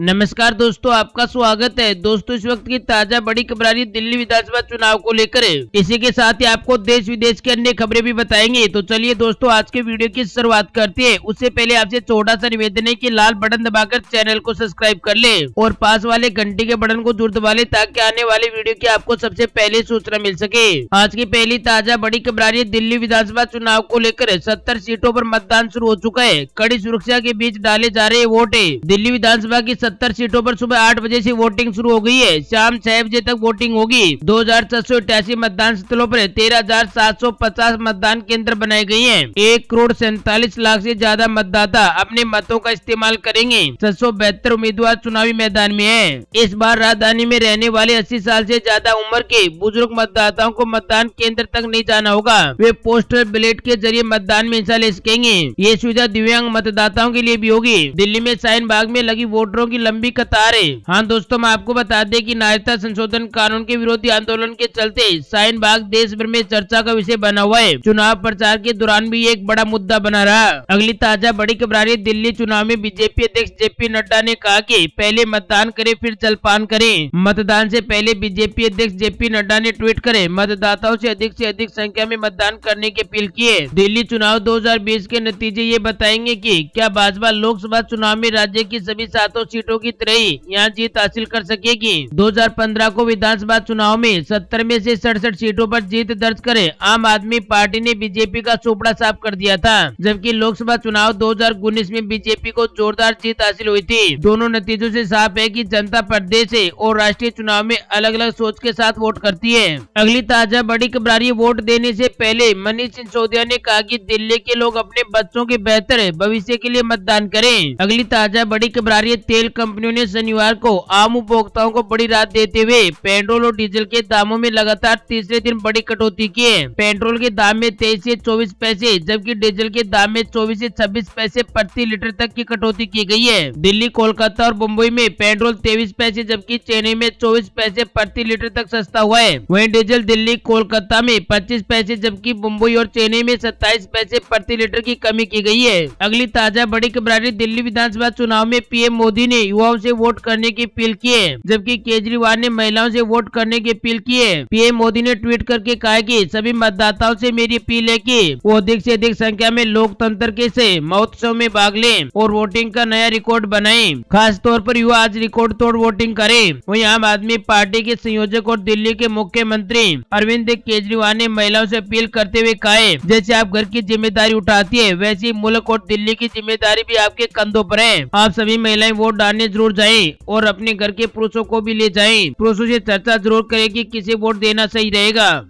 नमस्कार दोस्तों आपका स्वागत है दोस्तों इस वक्त की ताजा बड़ी खबरारी दिल्ली विधानसभा चुनाव को लेकर इसी के साथ ही आपको देश विदेश की अन्य खबरें भी बताएंगे तो चलिए दोस्तों आज के वीडियो की शुरुआत करते हैं उससे पहले आपसे छोटा सा निवेदन है कि लाल बटन दबाकर चैनल को सब्सक्राइब कर ले और पास वाले घंटे के बटन को जोर दबा ले ताकि आने वाले वीडियो की आपको सबसे पहले सूचना मिल सके आज की पहली ताजा बड़ी खबरारी दिल्ली विधानसभा चुनाव को लेकर सत्तर सीटों आरोप मतदान शुरू हो चुका है कड़ी सुरक्षा के बीच डाले जा रहे वोट दिल्ली विधानसभा की सत्तर सीटों पर सुबह आठ बजे से वोटिंग शुरू हो गई है शाम छह बजे तक वोटिंग होगी दो मतदान स्थलों पर तेरह मतदान केंद्र बनाए गए हैं एक करोड़ सैतालीस लाख से ज्यादा मतदाता अपने मतों का इस्तेमाल करेंगे बहत्तर उम्मीदवार चुनावी मैदान में है इस बार राजधानी में रहने वाले अस्सी साल ऐसी ज्यादा उम्र के बुजुर्ग मतदाताओं को मतदान केंद्र तक नहीं जाना होगा वे पोस्टर बैलेट के जरिए मतदान में हिस्सा ले सकेंगे ये सुविधा दिव्यांग मतदाताओं के लिए भी होगी दिल्ली में साइन बाग में लगी वोटरों की की लंबी कतारें हाँ दोस्तों मैं आपको बता दें कि नागरिकता संशोधन कानून के विरोधी आंदोलन के चलते साइन बाग देश भर में चर्चा का विषय बना हुआ है चुनाव प्रचार के दौरान भी एक बड़ा मुद्दा बना रहा अगली ताजा बड़ी खबरारी दिल्ली चुनाव में बीजेपी अध्यक्ष जे नड्डा ने कहा की पहले मतदान करे फिर चलपान करे मतदान ऐसी पहले बीजेपी अध्यक्ष जेपी नड्डा ने ट्वीट करे मतदाताओं ऐसी अधिक ऐसी अधिक संख्या में मतदान करने की अपील की है दिल्ली चुनाव 2020 के नतीजे ये बताएंगे की क्या भाजपा लोकसभा चुनाव में राज्य की सभी सातों सीट सीटों की तरह यहाँ जीत हासिल कर सकेगी 2015 को विधानसभा चुनाव में सत्तर में से सड़सठ सीटों पर जीत दर्ज करे आम आदमी पार्टी ने बीजेपी का सुपड़ा साफ कर दिया था जबकि लोकसभा चुनाव दो में बीजेपी को जोरदार जीत हासिल हुई थी दोनों नतीजों ऐसी साफ है की जनता प्रदेश और राष्ट्रीय चुनाव में अलग अलग सोच के साथ वोट करती है अगली ताजा बड़ी खबरारी वोट देने से पहले मनीष सिसोदिया ने कहा कि दिल्ली के लोग अपने बच्चों के बेहतर भविष्य के लिए मतदान करें अगली ताजा बड़ी खबरारी तेल कंपनियों ने शनिवार को आम उपभोक्ताओं को बड़ी राहत देते हुए पेट्रोल और डीजल के दामों में लगातार तीसरे दिन बड़ी कटौती की है पेट्रोल के दाम में तेईस ऐसी चौबीस पैसे जबकि डीजल के दाम में चौबीस ऐसी छब्बीस पैसे प्रति लीटर तक की कटौती की गई है दिल्ली कोलकाता और मुंबई में पेट्रोल तेईस पैसे जबकि चेन्नई में चौबीस पैसे प्रति लीटर तक सस्ता हुआ है वही डीजल दिल्ली कोलकाता में पच्चीस पैसे जबकि मुंबई और चेन्नई में सत्ताईस पैसे प्रति लीटर की कमी की गई है अगली ताजा बड़ी खबर दिल्ली विधानसभा चुनाव में पीएम मोदी ने युवाओं से वोट करने की अपील किए जबकि केजरीवाल ने महिलाओं से वोट करने की अपील किए पीएम मोदी ने ट्वीट करके कहा कि सभी मतदाताओं से मेरी अपील है कि वो अधिक से अधिक संख्या में लोकतंत्र के से महोत्सव में भाग लें और वोटिंग का नया रिकॉर्ड बनाए खास तौर पर युवा आज रिकॉर्ड तोड़ वोटिंग करे वही आम आदमी पार्टी के संयोजक और दिल्ली के मुख्यमंत्री अरविंद केजरीवाल ने महिलाओं ऐसी अपील करते हुए कहा जैसे आप घर की जिम्मेदारी उठाती है वैसे मुल्क और दिल्ली की जिम्मेदारी भी आपके कंधों पर है आप सभी महिलाएं वोट उतारने जरूर जाए और अपने घर के पुरुषों को भी ले जाए पुरुषों से चर्चा जरूर करें कि किसे वोट देना सही रहेगा